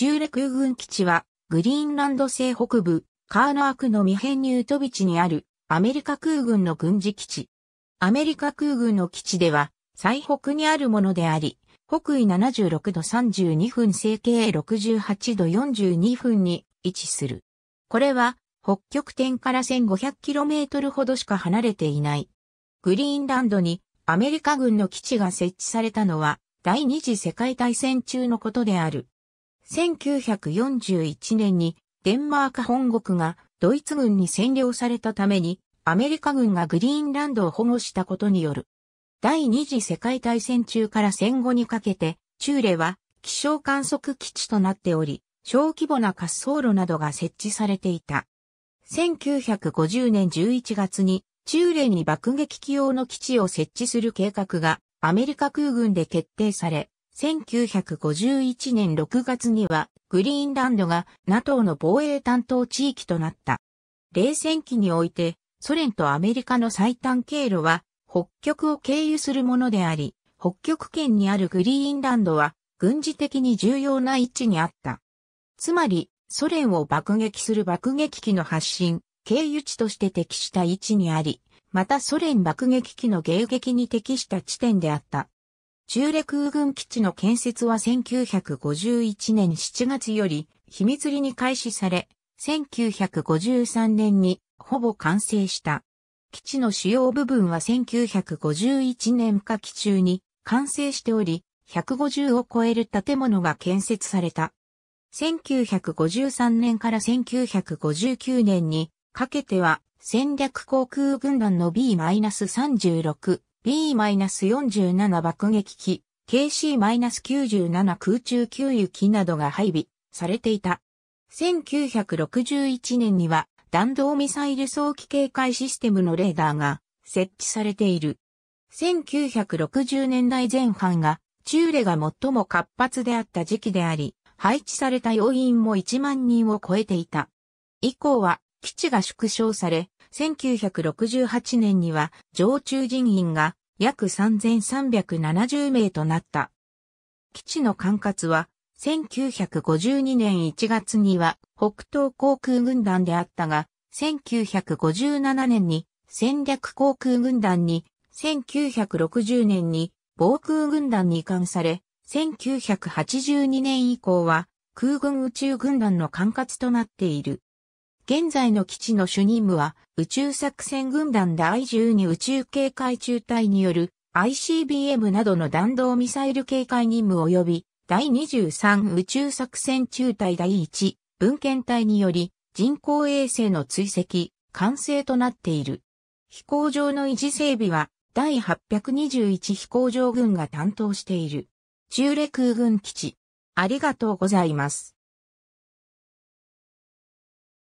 チューレ空軍基地は、グリーンランド西北部、カーナークのミヘンニュートビチにある、アメリカ空軍の軍事基地。アメリカ空軍の基地では、最北にあるものであり、北緯76度32分西経68度42分に位置する。これは、北極点から 1500km ほどしか離れていない。グリーンランドにアメリカ軍の基地が設置されたのは第二次世界大戦中のことである。1941年にデンマーク本国がドイツ軍に占領されたためにアメリカ軍がグリーンランドを保護したことによる。第二次世界大戦中から戦後にかけて、チューレは気象観測基地となっており、小規模な滑走路などが設置されていた。1950年11月にチューレに爆撃機用の基地を設置する計画がアメリカ空軍で決定され、1951年6月にはグリーンランドが NATO の防衛担当地域となった。冷戦期においてソ連とアメリカの最短経路は北極を経由するものであり、北極圏にあるグリーンランドは軍事的に重要な位置にあった。つまり、ソ連を爆撃する爆撃機の発進、経由地として適した位置にあり、またソ連爆撃機の迎撃に適した地点であった。中列空軍基地の建設は1951年7月より秘密裏に開始され、1953年にほぼ完成した。基地の主要部分は1951年夏期中に完成しており、150を超える建物が建設された。1953年から1959年にかけては戦略航空軍団の B-36 B-47 爆撃機、KC-97 空中給油機などが配備されていた。1961年には弾道ミサイル早期警戒システムのレーダーが設置されている。1960年代前半が中レが最も活発であった時期であり、配置された要員も1万人を超えていた。以降は基地が縮小され、1968年には常駐人員が約3370名となった。基地の管轄は1952年1月には北東航空軍団であったが、1957年に戦略航空軍団に、1960年に防空軍団に移管され、1982年以降は空軍宇宙軍団の管轄となっている。現在の基地の主任務は、宇宙作戦軍団第12宇宙警戒中隊による ICBM などの弾道ミサイル警戒任務及び、第23宇宙作戦中隊第1文献隊により、人工衛星の追跡、完成となっている。飛行場の維持整備は、第821飛行場軍が担当している。中レ空軍基地。ありがとうございます。